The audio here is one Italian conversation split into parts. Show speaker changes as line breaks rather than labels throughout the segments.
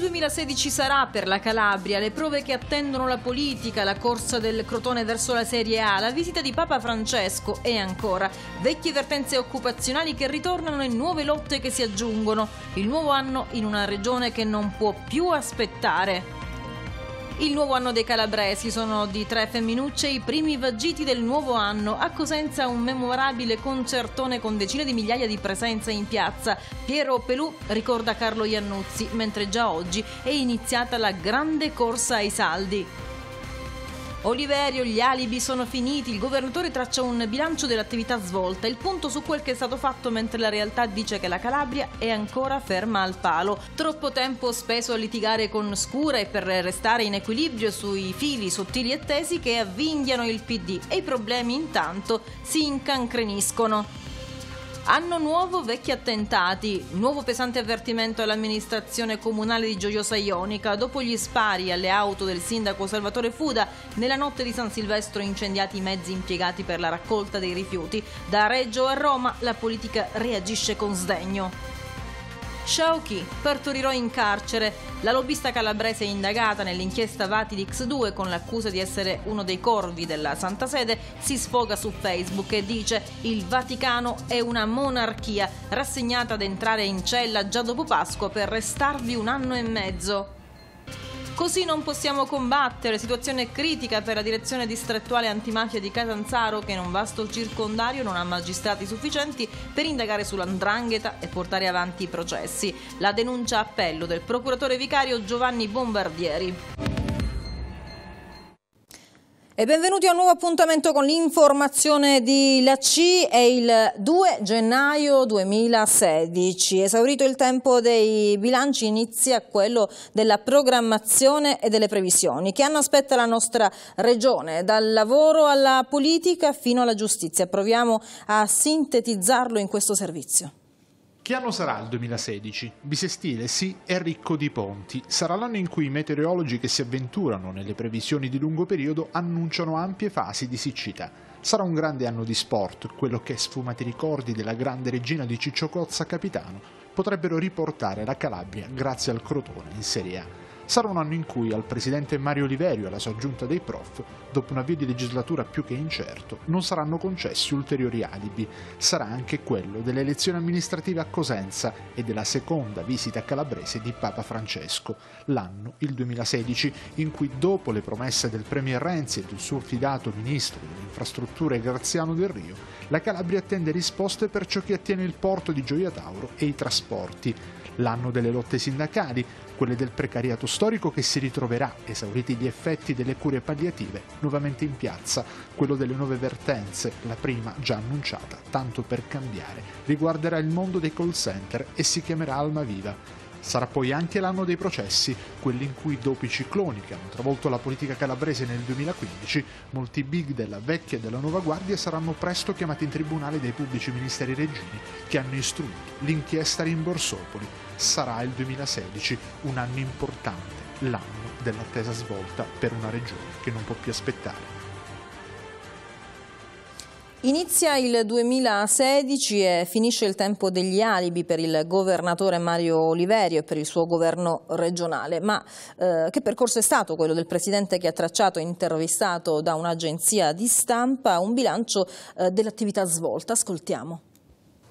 2016 sarà per la Calabria, le prove che attendono la politica, la corsa del Crotone verso la Serie A, la visita di Papa Francesco e ancora vecchie vertenze occupazionali che ritornano e nuove lotte che si aggiungono, il nuovo anno in una regione che non può più aspettare. Il nuovo anno dei calabresi sono di tre femminucce i primi vagiti del nuovo anno. A Cosenza un memorabile concertone con decine di migliaia di presenze in piazza. Piero Pelù ricorda Carlo Iannuzzi, mentre già oggi è iniziata la grande corsa ai saldi. Oliverio, gli alibi sono finiti, il governatore traccia un bilancio dell'attività svolta, il punto su quel che è stato fatto mentre la realtà dice che la Calabria è ancora ferma al palo. Troppo tempo speso a litigare con Scura e per restare in equilibrio sui fili sottili e tesi che avvinghiano il PD e i problemi intanto si incancreniscono. Anno nuovo, vecchi attentati. Nuovo pesante avvertimento all'amministrazione comunale di Gioiosa Ionica dopo gli spari alle auto del sindaco Salvatore Fuda nella notte di San Silvestro incendiati i mezzi impiegati per la raccolta dei rifiuti. Da Reggio a Roma la politica reagisce con sdegno. Sciauchi partorirò in carcere. La lobbista calabrese indagata nell'inchiesta Vatilix 2 con l'accusa di essere uno dei corvi della Santa Sede si sfoga su Facebook e dice il Vaticano è una monarchia rassegnata ad entrare in cella già dopo Pasqua per restarvi un anno e mezzo. Così non possiamo combattere, situazione critica per la direzione distrettuale antimafia di Catanzaro che in un vasto circondario non ha magistrati sufficienti per indagare sull'andrangheta e portare avanti i processi. La denuncia appello del procuratore vicario Giovanni Bombardieri. E benvenuti a un nuovo appuntamento con l'informazione di La C. È il 2 gennaio 2016. Esaurito il tempo dei bilanci inizia quello della programmazione e delle previsioni che anno aspetta la nostra regione, dal lavoro alla politica fino alla giustizia. Proviamo a sintetizzarlo in questo servizio.
Che anno sarà il 2016? Bisestile sì, è ricco di ponti. Sarà l'anno in cui i meteorologi che si avventurano nelle previsioni di lungo periodo annunciano ampie fasi di siccità. Sarà un grande anno di sport, quello che sfumati ricordi della grande regina di Ciccio Cozza Capitano potrebbero riportare la Calabria grazie al Crotone in Serie A sarà un anno in cui al presidente Mario Oliverio e alla sua giunta dei prof, dopo un avvio di legislatura più che incerto, non saranno concessi ulteriori alibi. Sarà anche quello delle elezioni amministrative a Cosenza e della seconda visita calabrese di Papa Francesco, l'anno, il 2016, in cui dopo le promesse del Premier Renzi e del suo fidato ministro delle infrastrutture Graziano Del Rio, la Calabria attende risposte per ciò che attiene il porto di Gioia Tauro e i trasporti l'anno delle lotte sindacali, quelle del precariato storico che si ritroverà, esauriti gli effetti delle cure palliative, nuovamente in piazza, quello delle nuove vertenze, la prima già annunciata, tanto per cambiare, riguarderà il mondo dei call center e si chiamerà Alma Viva. Sarà poi anche l'anno dei processi, quelli in cui dopo i cicloni che hanno travolto la politica calabrese nel 2015, molti big della vecchia e della nuova guardia saranno presto chiamati in tribunale dai pubblici ministeri regini che hanno istruito l'inchiesta Rimborsopoli, sarà il 2016 un anno importante, l'anno dell'attesa svolta per una regione che non può più aspettare.
Inizia il 2016 e finisce il tempo degli alibi per il governatore Mario Oliverio e per il suo governo regionale, ma eh, che percorso è stato quello del Presidente che ha tracciato, intervistato da un'agenzia di stampa, un bilancio eh, dell'attività svolta? Ascoltiamo.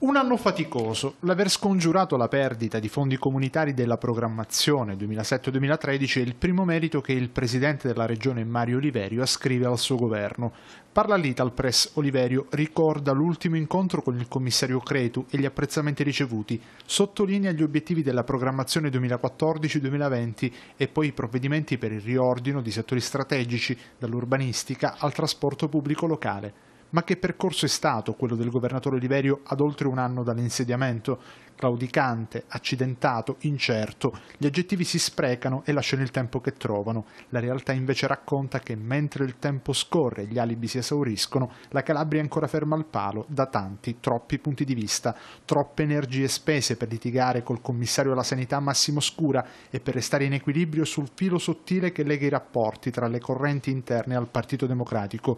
Un anno faticoso, l'aver scongiurato la perdita di fondi comunitari della programmazione 2007-2013 è il primo merito che il presidente della regione Mario Oliverio ascrive al suo governo. Parla Press, Oliverio ricorda l'ultimo incontro con il commissario Cretu e gli apprezzamenti ricevuti, sottolinea gli obiettivi della programmazione 2014-2020 e poi i provvedimenti per il riordino di settori strategici, dall'urbanistica al trasporto pubblico locale. Ma che percorso è stato quello del governatore Oliverio ad oltre un anno dall'insediamento? Claudicante, accidentato, incerto, gli aggettivi si sprecano e lasciano il tempo che trovano. La realtà invece racconta che mentre il tempo scorre e gli alibi si esauriscono, la Calabria è ancora ferma al palo da tanti, troppi punti di vista, troppe energie spese per litigare col commissario alla sanità Massimo Scura e per restare in equilibrio sul filo sottile che lega i rapporti tra le correnti interne al Partito Democratico,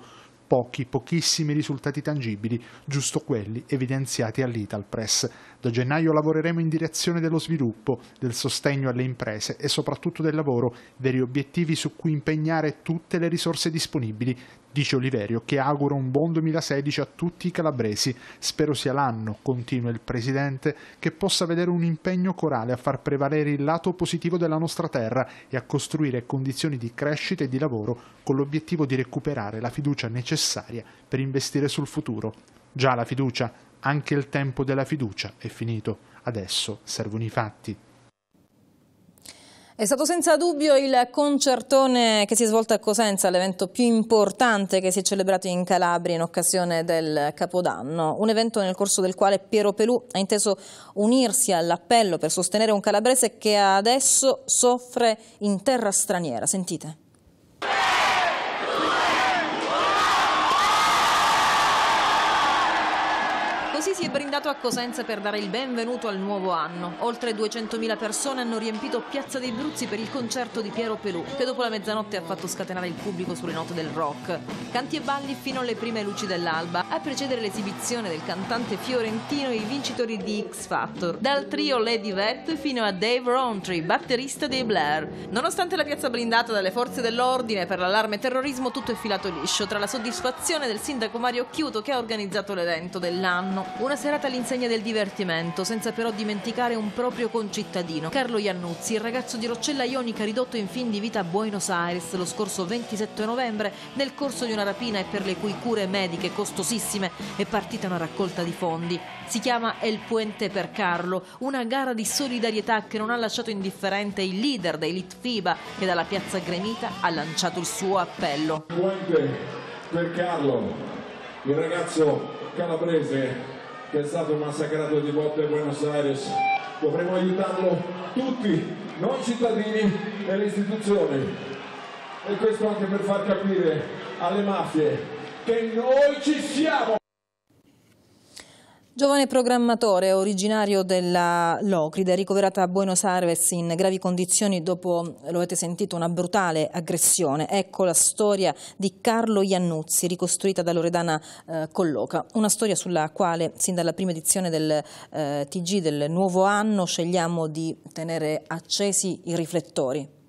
pochi, pochissimi risultati tangibili, giusto quelli evidenziati all'Italpress. Da gennaio lavoreremo in direzione dello sviluppo, del sostegno alle imprese e soprattutto del lavoro, veri obiettivi su cui impegnare tutte le risorse disponibili, Dice Oliverio che auguro un buon 2016 a tutti i calabresi. Spero sia l'anno, continua il presidente, che possa vedere un impegno corale a far prevalere il lato positivo della nostra terra e a costruire condizioni di crescita e di lavoro con l'obiettivo di recuperare la fiducia necessaria per investire sul futuro. Già la fiducia, anche il tempo della fiducia è finito. Adesso servono i fatti.
È stato senza dubbio il concertone che si è svolto a Cosenza, l'evento più importante che si è celebrato in Calabria in occasione del Capodanno. Un evento nel corso del quale Piero Pelù ha inteso unirsi all'appello per sostenere un calabrese che adesso soffre in terra straniera. Sentite. brindato a Cosenza per dare il benvenuto al nuovo anno. Oltre 200.000 persone hanno riempito Piazza dei Bruzzi per il concerto di Piero Pelù, che dopo la mezzanotte ha fatto scatenare il pubblico sulle note del rock. Canti e balli fino alle prime luci dell'alba, a precedere l'esibizione del cantante fiorentino e i vincitori di X Factor, dal trio Lady Vet fino a Dave Rountree, batterista dei Blair. Nonostante la piazza blindata dalle forze dell'ordine per l'allarme terrorismo, tutto è filato liscio tra la soddisfazione del sindaco Mario Chiuto che ha organizzato l'evento dell'anno. Una serata all'insegna del divertimento, senza però dimenticare un proprio concittadino, Carlo Iannuzzi, il ragazzo di Roccella Ionica ridotto in fin di vita a Buenos Aires lo scorso 27 novembre nel corso di una rapina e per le cui cure mediche costosissime è partita una raccolta di fondi. Si chiama El Puente per Carlo, una gara di solidarietà che non ha lasciato indifferente il leader dell'Elite FIBA che dalla piazza gremita ha lanciato il suo appello.
Puente per Carlo, il ragazzo calabrese che è stato massacrato di botte a Buenos Aires. Dovremmo aiutarlo tutti, non cittadini e le istituzioni. E questo
anche per far capire alle mafie che noi ci siamo!
Giovane programmatore originario della Locride, ricoverata a Buenos Aires in gravi condizioni dopo, lo avete sentito, una brutale aggressione. Ecco la storia di Carlo Iannuzzi, ricostruita da Loredana eh, Colloca. Una storia sulla quale, sin dalla prima edizione del eh, TG del nuovo anno, scegliamo di tenere accesi i riflettori.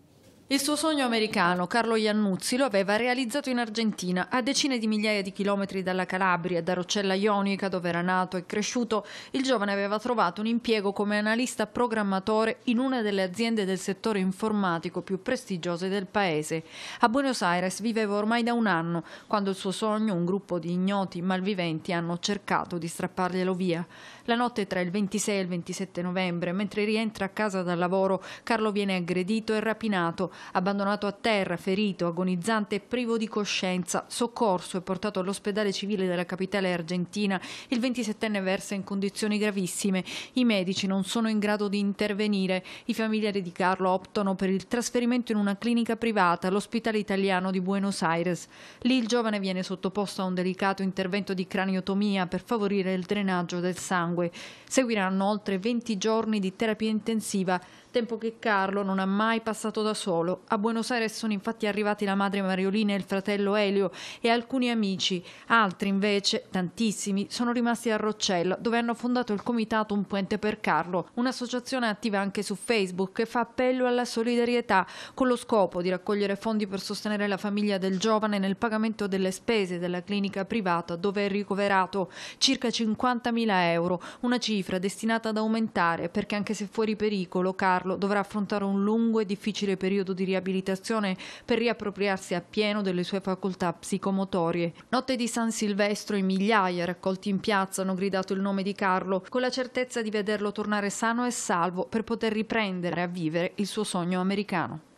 Il suo sogno americano, Carlo Iannuzzi, lo aveva realizzato in Argentina, a decine di migliaia di chilometri dalla Calabria, da Rocella Ionica, dove era nato e cresciuto, il giovane aveva trovato un impiego come analista programmatore in una delle aziende del settore informatico più prestigiose del paese. A Buenos Aires viveva ormai da un anno, quando il suo sogno, un gruppo di ignoti malviventi, hanno cercato di strapparglielo via. La notte tra il 26 e il 27 novembre, mentre rientra a casa dal lavoro, Carlo viene aggredito e rapinato abbandonato a terra, ferito, agonizzante e privo di coscienza, soccorso e portato all'ospedale civile della capitale argentina, il 27enne versa in condizioni gravissime. I medici non sono in grado di intervenire. I familiari di Carlo optano per il trasferimento in una clinica privata, l'ospedale italiano di Buenos Aires. Lì il giovane viene sottoposto a un delicato intervento di craniotomia per favorire il drenaggio del sangue. Seguiranno oltre 20 giorni di terapia intensiva tempo che Carlo non ha mai passato da solo. A Buenos Aires sono infatti arrivati la madre Mariolina e il fratello Elio e alcuni amici. Altri invece, tantissimi, sono rimasti a Roccello, dove hanno fondato il comitato Un Puente per Carlo, un'associazione attiva anche su Facebook che fa appello alla solidarietà con lo scopo di raccogliere fondi per sostenere la famiglia del giovane nel pagamento delle spese della clinica privata dove è ricoverato circa 50.000 euro, una cifra destinata ad aumentare perché anche se fuori pericolo Carlo farlo dovrà affrontare un lungo e difficile periodo di riabilitazione per riappropriarsi appieno delle sue facoltà psicomotorie. Notte di San Silvestro i migliaia raccolti in piazza hanno gridato il nome di Carlo con la certezza di vederlo tornare sano e salvo per poter riprendere a vivere il suo sogno americano.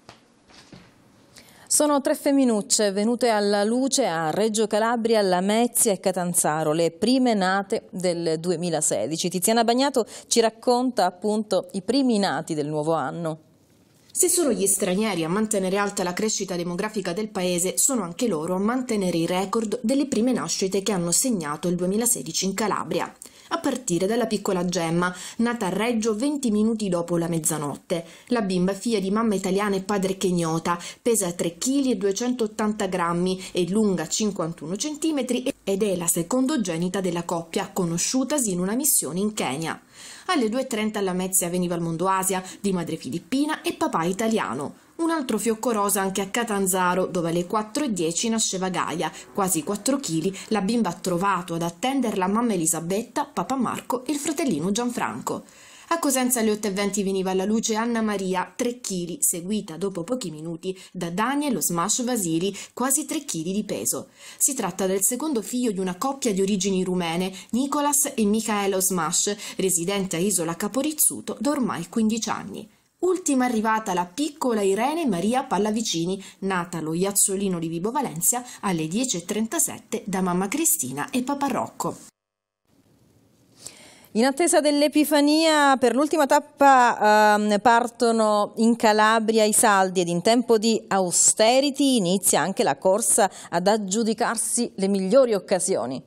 Sono tre femminucce venute alla luce a Reggio Calabria, Lamezia e Catanzaro, le prime nate del 2016. Tiziana Bagnato ci racconta appunto i primi nati
del nuovo anno. Se sono gli stranieri a mantenere alta la crescita demografica del paese, sono anche loro a mantenere i record delle prime nascite che hanno segnato il 2016 in Calabria a partire dalla piccola Gemma, nata a Reggio 20 minuti dopo la mezzanotte. La bimba figlia di mamma italiana e padre kenyota, pesa 3 kg e 280 grammi e lunga 51 cm ed è la secondogenita della coppia, conosciutasi in una missione in Kenya. Alle 2.30 alla Mezia veniva al mondo Asia di madre filippina e papà italiano un altro fiocco rosa anche a Catanzaro, dove alle 4.10 nasceva Gaia, quasi 4 kg, la bimba ha trovato ad attenderla mamma Elisabetta, papà Marco e il fratellino Gianfranco. A Cosenza alle 8.20 veniva alla luce Anna Maria, 3 kg, seguita dopo pochi minuti da Daniel Smash Vasili, quasi 3 kg di peso. Si tratta del secondo figlio di una coppia di origini rumene, Nicolas e Michaela Smash, residente a Isola Caporizzuto da ormai 15 anni ultima arrivata la piccola Irene Maria Pallavicini, nata allo Iazzolino di Vibo Valencia alle 10.37 da mamma Cristina e papà Rocco.
In attesa dell'Epifania, per l'ultima tappa ehm, partono in Calabria i saldi ed in tempo di austerity inizia anche
la corsa
ad aggiudicarsi le migliori occasioni.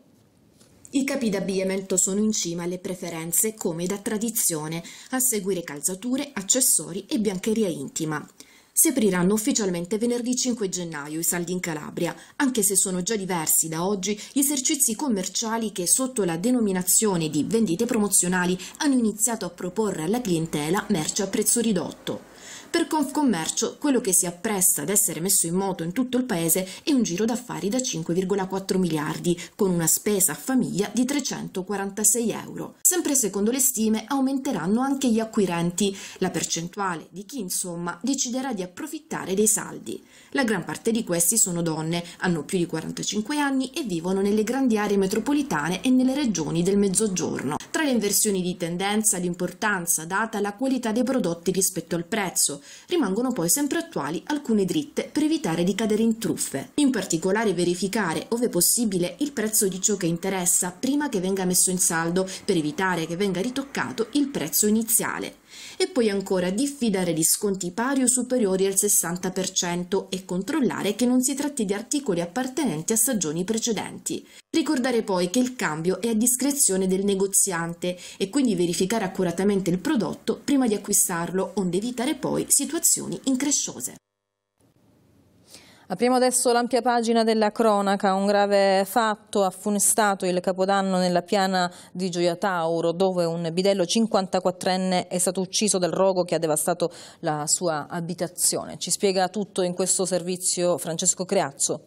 I capi d'abbigliamento sono in cima alle preferenze come da tradizione, a seguire calzature, accessori e biancheria intima. Si apriranno ufficialmente venerdì 5 gennaio i saldi in Calabria, anche se sono già diversi da oggi gli esercizi commerciali che sotto la denominazione di vendite promozionali hanno iniziato a proporre alla clientela merce a prezzo ridotto. Per Confcommercio, quello che si appresta ad essere messo in moto in tutto il paese è un giro d'affari da 5,4 miliardi, con una spesa a famiglia di 346 euro. Sempre secondo le stime, aumenteranno anche gli acquirenti, la percentuale di chi insomma deciderà di approfittare dei saldi. La gran parte di questi sono donne, hanno più di 45 anni e vivono nelle grandi aree metropolitane e nelle regioni del mezzogiorno. Tra le inversioni di tendenza l'importanza data alla qualità dei prodotti rispetto al prezzo, Rimangono poi sempre attuali alcune dritte per evitare di cadere in truffe. In particolare verificare, ove possibile, il prezzo di ciò che interessa prima che venga messo in saldo per evitare che venga ritoccato il prezzo iniziale e poi ancora diffidare di sconti pari o superiori al 60% e controllare che non si tratti di articoli appartenenti a stagioni precedenti. Ricordare poi che il cambio è a discrezione del negoziante e quindi verificare accuratamente il prodotto prima di acquistarlo, onde evitare poi situazioni incresciose. Apriamo adesso
l'ampia pagina della cronaca. Un grave fatto ha funestato il capodanno nella piana di Gioia Tauro, dove un bidello 54enne è stato ucciso dal rogo che ha devastato la sua abitazione. Ci spiega tutto in questo servizio Francesco Creazzo.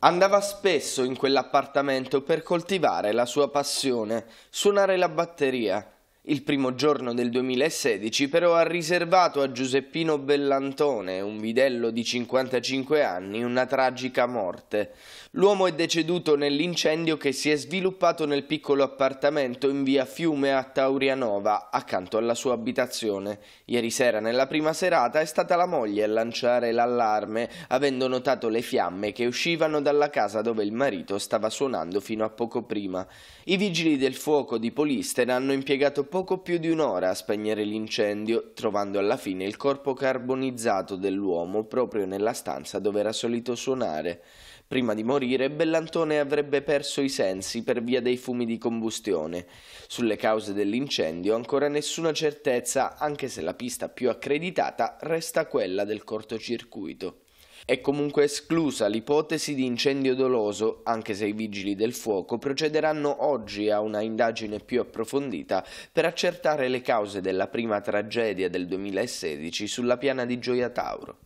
Andava spesso in quell'appartamento per coltivare la sua passione, suonare la batteria il primo giorno del 2016 però ha riservato a Giuseppino Bellantone, un bidello di 55 anni, una tragica morte. L'uomo è deceduto nell'incendio che si è sviluppato nel piccolo appartamento in via Fiume a Taurianova, accanto alla sua abitazione. Ieri sera, nella prima serata, è stata la moglie a lanciare l'allarme, avendo notato le fiamme che uscivano dalla casa dove il marito stava suonando fino a poco prima. I vigili del fuoco di Polistena hanno impiegato poco poco più di un'ora a spegnere l'incendio, trovando alla fine il corpo carbonizzato dell'uomo proprio nella stanza dove era solito suonare. Prima di morire, Bellantone avrebbe perso i sensi per via dei fumi di combustione. Sulle cause dell'incendio ancora nessuna certezza, anche se la pista più accreditata resta quella del cortocircuito. È comunque esclusa l'ipotesi di incendio doloso, anche se i vigili del fuoco procederanno oggi a una indagine più approfondita per accertare le cause della prima tragedia del 2016 sulla piana di Gioia Tauro.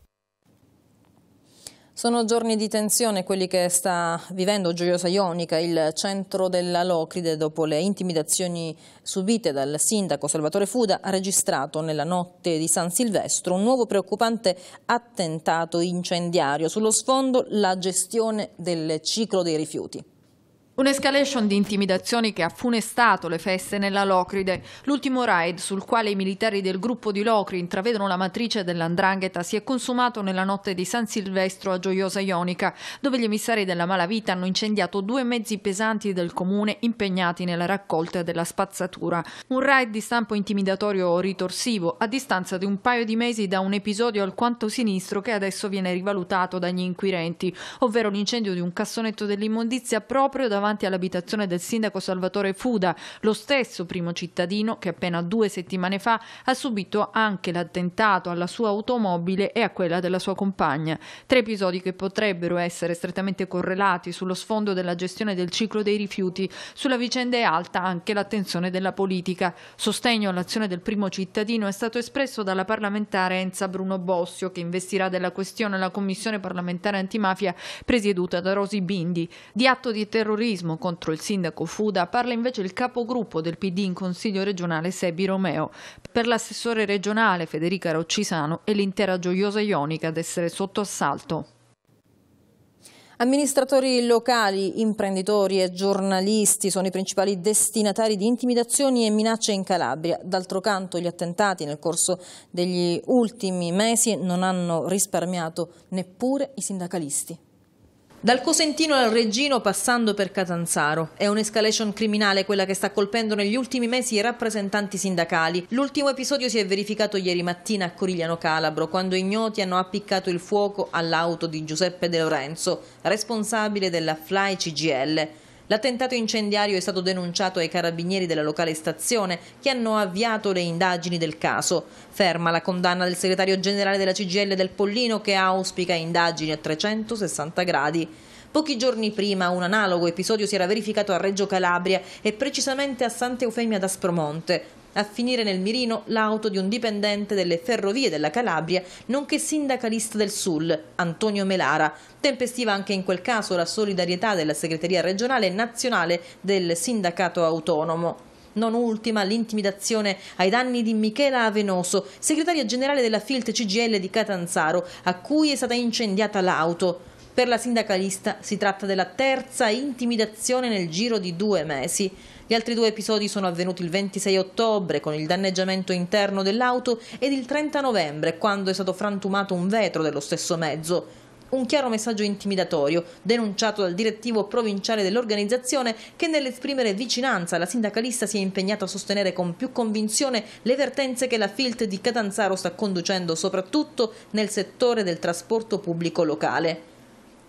Sono giorni di tensione quelli che sta vivendo Gioiosa Ionica, il centro della Locride, dopo le intimidazioni subite dal sindaco Salvatore Fuda, ha registrato nella notte di San Silvestro un nuovo preoccupante attentato incendiario. Sullo sfondo la
gestione del ciclo dei rifiuti. Un'escalation di intimidazioni che ha funestato le feste nella Locride. L'ultimo raid sul quale i militari del gruppo di Locri intravedono la matrice dell'andrangheta si è consumato nella notte di San Silvestro a Gioiosa Ionica, dove gli emissari della malavita hanno incendiato due mezzi pesanti del comune impegnati nella raccolta della spazzatura. Un raid di stampo intimidatorio o ritorsivo, a distanza di un paio di mesi da un episodio alquanto sinistro che adesso viene rivalutato dagli inquirenti, ovvero l'incendio di un cassonetto dell'immondizia proprio davanti davanti all'abitazione del sindaco Salvatore Fuda, lo stesso primo cittadino che appena due settimane fa ha subito anche l'attentato alla sua automobile e a quella della sua compagna. Tre episodi che potrebbero essere strettamente correlati sullo sfondo della gestione del ciclo dei rifiuti. Sulla vicenda è alta anche l'attenzione della politica. Sostegno all'azione del primo cittadino è stato espresso dalla parlamentare Enza Bruno Bossio, che investirà della questione la commissione parlamentare antimafia presieduta da Rosi Bindi. Di atto di terrorismo bullismo contro il sindaco Fuda parla invece il capogruppo del PD in Consiglio regionale Sebi Romeo. Per l'assessore regionale Federica Roccisano e l'intera gioiosa Ionica ad essere sotto assalto.
Amministratori locali, imprenditori e giornalisti sono i principali destinatari di intimidazioni e minacce in Calabria. D'altro canto gli attentati nel corso degli ultimi mesi non hanno risparmiato neppure i sindacalisti. Dal Cosentino al Reggino passando per Catanzaro. È un'escalation criminale quella che sta colpendo negli ultimi mesi i rappresentanti sindacali. L'ultimo episodio si è verificato ieri mattina a Corigliano Calabro quando ignoti hanno appiccato il fuoco all'auto di Giuseppe De Lorenzo, responsabile della Fly CGL. L'attentato incendiario è stato denunciato ai carabinieri della locale stazione che hanno avviato le indagini del caso. Ferma la condanna del segretario generale della CGL del Pollino che auspica indagini a 360 gradi. Pochi giorni prima un analogo episodio si era verificato a Reggio Calabria e precisamente a Sant'Eufemia d'Aspromonte a finire nel mirino l'auto di un dipendente delle ferrovie della Calabria, nonché sindacalista del Sul, Antonio Melara. Tempestiva anche in quel caso la solidarietà della segreteria regionale e nazionale del sindacato autonomo non ultima l'intimidazione ai danni di Michela Avenoso, segretaria generale della FILT CGL di Catanzaro, a cui è stata incendiata l'auto. Per la sindacalista si tratta della terza intimidazione nel giro di due mesi. Gli altri due episodi sono avvenuti il 26 ottobre con il danneggiamento interno dell'auto ed il 30 novembre quando è stato frantumato un vetro dello stesso mezzo. Un chiaro messaggio intimidatorio denunciato dal direttivo provinciale dell'organizzazione che nell'esprimere vicinanza alla sindacalista si è impegnata a sostenere con più convinzione le vertenze che la FILT di Catanzaro sta conducendo soprattutto nel settore del trasporto pubblico locale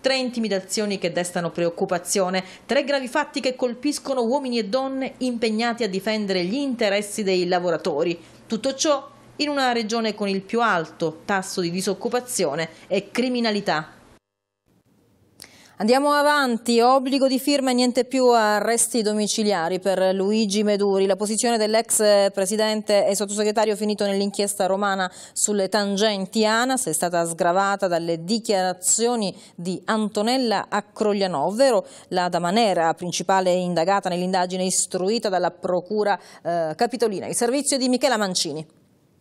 tre intimidazioni che destano preoccupazione, tre gravi fatti che colpiscono uomini e donne impegnati a difendere gli interessi dei lavoratori. Tutto ciò in una regione con il più alto tasso di disoccupazione e criminalità Andiamo avanti, obbligo di firma e niente più arresti domiciliari per Luigi Meduri. La posizione dell'ex presidente e sottosegretario finito nell'inchiesta romana sulle tangenti ANAS è stata sgravata dalle dichiarazioni di Antonella Acroglianò, ovvero la dama nera principale indagata nell'indagine istruita dalla procura eh, capitolina. Il servizio di Michela Mancini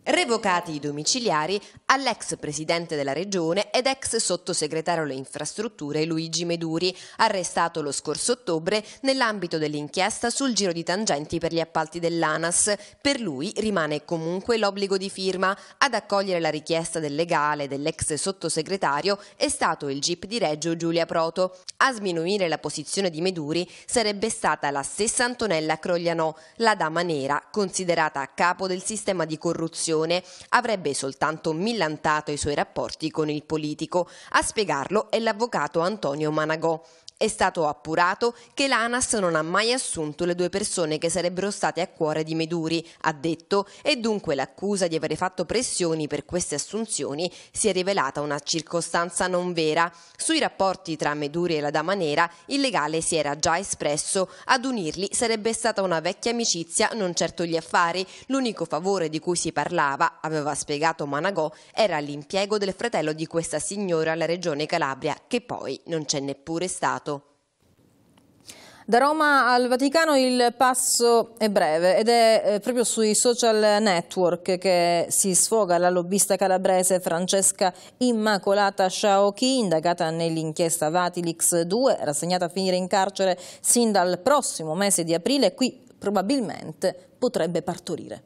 revocati i domiciliari all'ex presidente della regione ed ex sottosegretario alle infrastrutture Luigi Meduri, arrestato lo scorso ottobre nell'ambito dell'inchiesta sul giro di tangenti per gli appalti dell'ANAS. Per lui rimane comunque l'obbligo di firma. Ad accogliere la richiesta del legale dell'ex sottosegretario è stato il GIP di Reggio Giulia Proto. A sminuire la posizione di Meduri sarebbe stata la stessa Antonella Croglianò, la dama nera, considerata capo del sistema di corruzione decisione avrebbe soltanto millantato i suoi rapporti con il politico. A spiegarlo è l'avvocato Antonio Managò. È stato appurato che l'ANAS non ha mai assunto le due persone che sarebbero state a cuore di Meduri, ha detto, e dunque l'accusa di aver fatto pressioni per queste assunzioni si è rivelata una circostanza non vera. Sui rapporti tra Meduri e la Dama Nera il legale si era già espresso, ad unirli sarebbe stata una vecchia amicizia, non certo gli affari, l'unico favore di cui si parlava, aveva spiegato Managò, era l'impiego del fratello di questa signora alla regione Calabria, che poi non c'è neppure stato.
Da Roma al Vaticano il passo è breve ed è eh, proprio sui social network che si sfoga la lobbista calabrese Francesca Immacolata Sciaochi, indagata nell'inchiesta Vatilix 2, rassegnata a finire in carcere sin dal prossimo mese di aprile, qui probabilmente potrebbe partorire.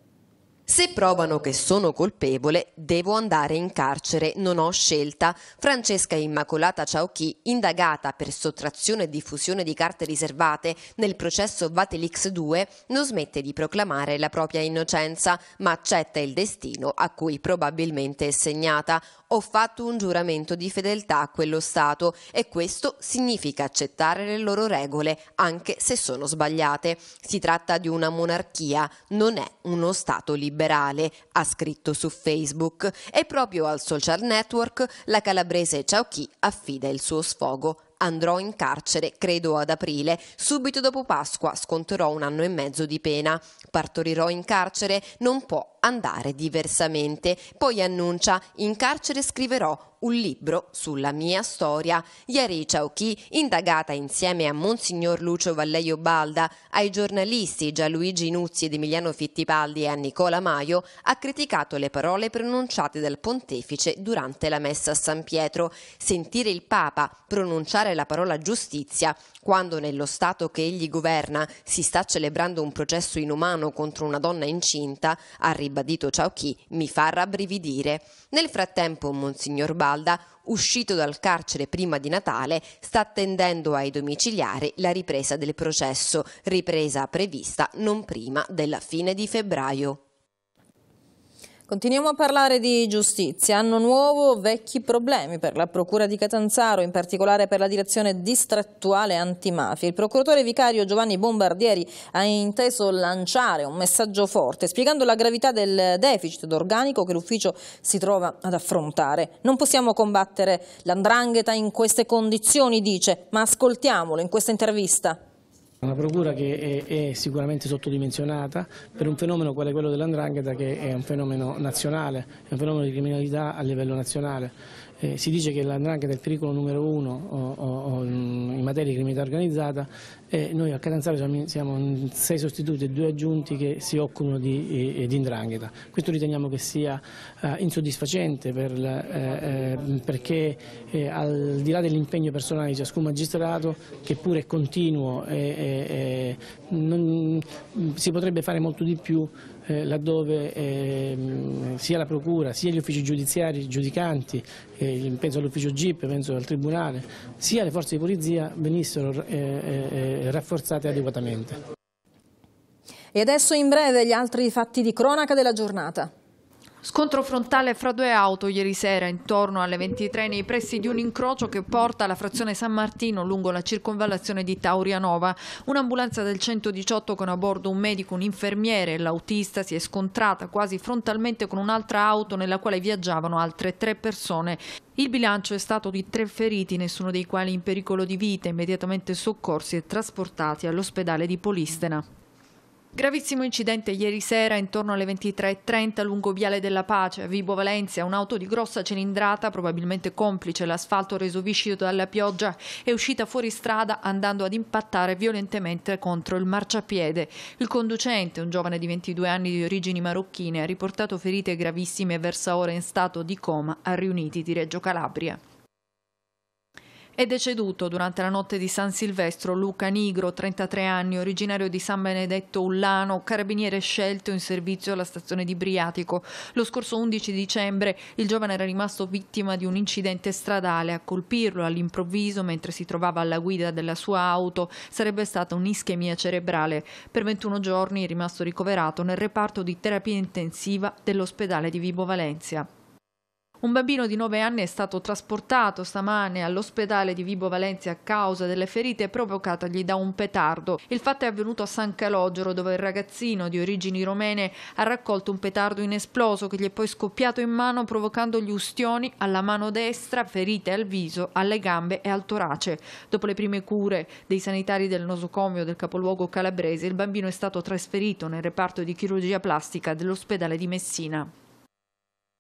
Se provano che sono colpevole, devo andare in carcere, non ho scelta. Francesca Immacolata Ciaochi, indagata per sottrazione e diffusione di carte riservate nel processo Vatelix 2, non smette di proclamare la propria innocenza, ma accetta il destino a cui probabilmente è segnata ho fatto un giuramento di fedeltà a quello Stato e questo significa accettare le loro regole, anche se sono sbagliate. Si tratta di una monarchia, non è uno Stato liberale, ha scritto su Facebook. E proprio al social network la calabrese Ciauchi affida il suo sfogo andrò in carcere, credo ad aprile. Subito dopo Pasqua sconterò un anno e mezzo di pena. Partorirò in carcere, non può andare diversamente. Poi annuncia in carcere scriverò un libro sulla mia storia. Ieri Ciauchi, indagata insieme a Monsignor Lucio Valleio Balda, ai giornalisti Gianluigi Nuzzi ed Emiliano Fittipaldi e a Nicola Maio, ha criticato le parole pronunciate dal pontefice durante la messa a San Pietro. Sentire il Papa pronunciare la parola giustizia quando nello Stato che egli governa si sta celebrando un processo inumano contro una donna incinta, arriva ribadito Ciaochi, mi fa rabbrividire. Nel frattempo, Monsignor Balda, uscito dal carcere prima di Natale, sta attendendo ai domiciliari la ripresa del processo, ripresa prevista
non prima della fine di febbraio. Continuiamo a parlare di giustizia. Anno nuovo, vecchi problemi per la Procura di Catanzaro, in particolare per la direzione distrettuale antimafia. Il procuratore vicario Giovanni Bombardieri ha inteso lanciare un messaggio forte spiegando la gravità del deficit d'organico che l'ufficio si trova ad affrontare. Non possiamo combattere l'andrangheta in queste condizioni, dice, ma ascoltiamolo in questa intervista.
Una procura che è, è sicuramente sottodimensionata per un fenomeno quale quello dell'andrangheta che è un fenomeno nazionale, è un fenomeno di criminalità a livello nazionale. Eh, si dice che l'andrangheta è il pericolo numero uno o, o, o, in materia di criminalità organizzata e noi a Catanzaro siamo sei sostituti e due aggiunti che si occupano di, eh, eh, di indrangheta. Questo riteniamo che sia eh, insoddisfacente per, eh, perché eh, al di là dell'impegno personale di ciascun magistrato, che pure è continuo, eh, non, si potrebbe fare molto di più laddove eh, sia la Procura, sia gli uffici giudiziari, giudicanti, eh, penso all'ufficio GIP, penso al Tribunale, sia le forze di polizia venissero eh, rafforzate adeguatamente.
E adesso in breve gli altri fatti di cronaca della giornata. Scontro frontale fra due auto ieri sera intorno alle 23 nei pressi di un incrocio che porta alla frazione San Martino lungo la circonvallazione di Taurianova. Un'ambulanza del 118 con a bordo un medico, un infermiere e l'autista si è scontrata quasi frontalmente con un'altra auto nella quale viaggiavano altre tre persone. Il bilancio è stato di tre feriti, nessuno dei quali in pericolo di vita, immediatamente soccorsi e trasportati all'ospedale di Polistena. Gravissimo incidente ieri sera intorno alle 23.30 lungo Viale della Pace, a Vibo Valencia. Un'auto di grossa cilindrata, probabilmente complice l'asfalto reso viscido dalla pioggia, è uscita fuori strada andando ad impattare violentemente contro il marciapiede. Il conducente, un giovane di 22 anni di origini marocchine, ha riportato ferite gravissime e versa ora in stato di coma a Riuniti di Reggio Calabria. È deceduto durante la notte di San Silvestro Luca Nigro, 33 anni, originario di San Benedetto Ullano, carabiniere scelto in servizio alla stazione di Briatico. Lo scorso 11 dicembre il giovane era rimasto vittima di un incidente stradale. A colpirlo all'improvviso mentre si trovava alla guida della sua auto sarebbe stata un'ischemia cerebrale. Per 21 giorni è rimasto ricoverato nel reparto di terapia intensiva dell'ospedale di Vibo Valencia. Un bambino di 9 anni è stato trasportato stamane all'ospedale di Vibo Valencia a causa delle ferite provocatagli da un petardo. Il fatto è avvenuto a San Calogero dove il ragazzino di origini romene ha raccolto un petardo inesploso che gli è poi scoppiato in mano provocando gli ustioni alla mano destra, ferite al viso, alle gambe e al torace. Dopo le prime cure dei sanitari del nosocomio del capoluogo calabrese il bambino è stato trasferito nel reparto di chirurgia plastica dell'ospedale di Messina.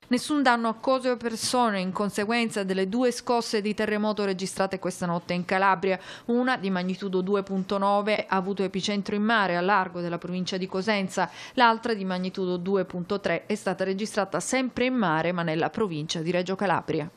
Nessun danno a cose o persone in conseguenza delle due scosse di terremoto registrate questa notte in Calabria, una di magnitudo 2.9 ha avuto epicentro in mare a largo della provincia di Cosenza, l'altra di magnitudo 2.3 è stata registrata sempre in mare ma nella provincia di Reggio Calabria.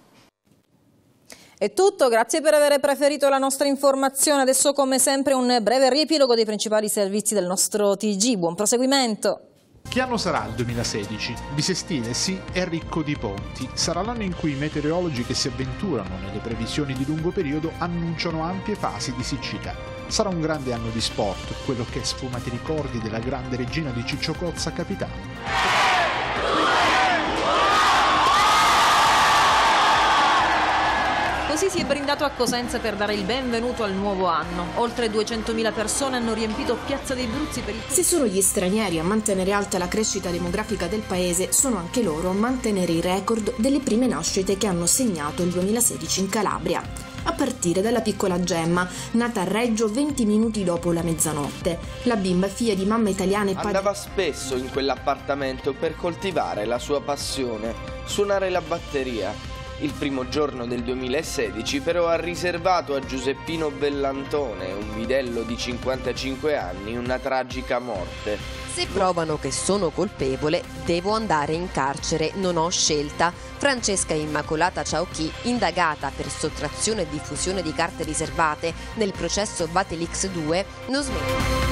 È tutto,
grazie per aver preferito la nostra informazione. Adesso come sempre un breve riepilogo dei principali servizi del nostro TG. Buon proseguimento.
Che anno sarà il 2016? Bisestile sì, è ricco di ponti. Sarà l'anno in cui i meteorologi che si avventurano nelle previsioni di lungo periodo annunciano ampie fasi di siccità. Sarà un grande anno di sport, quello che sfuma ti ricordi della grande regina di Ciccio Cozza Capitano.
si è brindato a Cosenza per dare il benvenuto al nuovo anno. Oltre 200.000 persone hanno riempito Piazza dei Bruzzi per il...
Se sono gli stranieri a mantenere alta la crescita demografica del paese, sono anche loro a mantenere i record delle prime nascite che hanno segnato il 2016 in Calabria a partire dalla piccola Gemma, nata a Reggio 20 minuti dopo la mezzanotte. La bimba figlia di mamma italiana e padre... Andava
spesso in quell'appartamento per coltivare la sua passione, suonare la batteria il primo giorno del 2016 però ha riservato a Giuseppino Bellantone, un bidello di 55 anni, una tragica morte.
Se provano che sono colpevole, devo andare in carcere, non ho scelta. Francesca Immacolata Ciauchi, indagata per sottrazione e diffusione di carte riservate nel processo Batelix 2, non smette.